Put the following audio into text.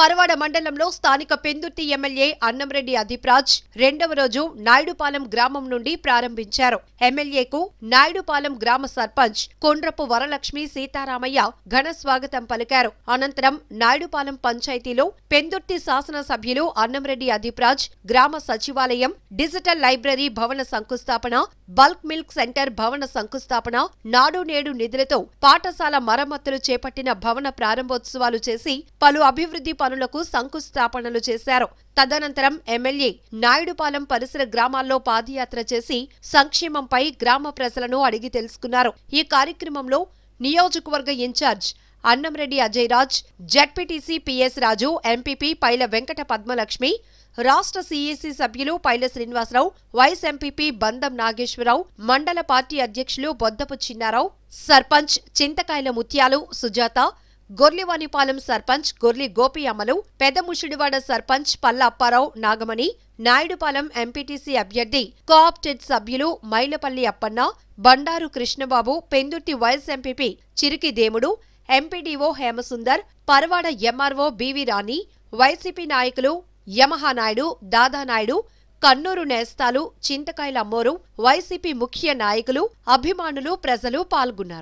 పరవాడ మండలంలో స్థానిక పెందుర్తి ఎమ్మెల్యే అన్నంరెడ్డి అధిప్రాజ్ రెండవ రోజు నాయుడుపాలెం గ్రామం నుండి ప్రారంభించారు ఎమ్మెల్యేకు నాయుడుపాలెం గ్రామ సర్పంచ్ కొండ్రపు వరలక్ష్మి సీతారామయ్య ఘన స్వాగతం పలికారు అనంతరం నాయుడుపాలెం పంచాయతీలో పెందుర్తి శాసనసభ్యులు అన్నంరెడ్డి అధిప్రాజ్ గ్రామ సచివాలయం డిజిటల్ లైబ్రరీ భవన శంకుస్థాపన బల్క్ మిల్క్ సెంటర్ భవన శంకుస్థాపన నాడు నేడు నిధులతో పాఠశాల మరమ్మతులు చేపట్టిన భవన ప్రారంభోత్సవాలు చేసి పలు అభివృద్ధి పనులు పనులకు శంకుస్థాపనలు చేశారు తదనంతరం ఎమ్మెల్యే నాయుడుపాలెం పరిసర గ్రామాల్లో పాదయాత్ర చేసి సంక్షేమంపై గ్రామ ప్రజలను అడిగి తెలుసుకున్నారు ఈ కార్యక్రమంలో నియోజకవర్గ incharge Annamreddy Raj ZPTC PS Raju MPP Paila Venkata Padmalakshmi రాష్ట్ర సీఈసీ సభ్యులు పైల శ్రీనివాసరావు వైస్ ఎంపీపీ బందం నాగేశ్వరరావు మండల పార్టీ అధ్యక్షులు బొద్దపు చిన్నారావు సర్పంచ్ చింతకాయల ముత్యాలు సుజాత గొర్లివానిపాలెం సర్పంచ్ గొర్లి గోపి అమలు ముషిడివాడ సర్పంచ్ పల్లా అప్పారావు నాగమణి నాయుడుపాలెం ఎంపీటీసీ అభ్యర్థి కోఆప్టెడ్ సభ్యులు Mylapalli Appanna Bandaru Krishnababu Pendurthi vice MPP Chiriki Demudu MPDO Hemasundar Parawada MRO BV Rani YCP నాయకులు యమహానాయుడు దాదానాయుడు కన్నూరు నేస్తాలు చింతకాయల అమ్మోరు వైసీపీ ముఖ్య నాయకులు అభిమానులు ప్రజలు పాల్గొన్నారు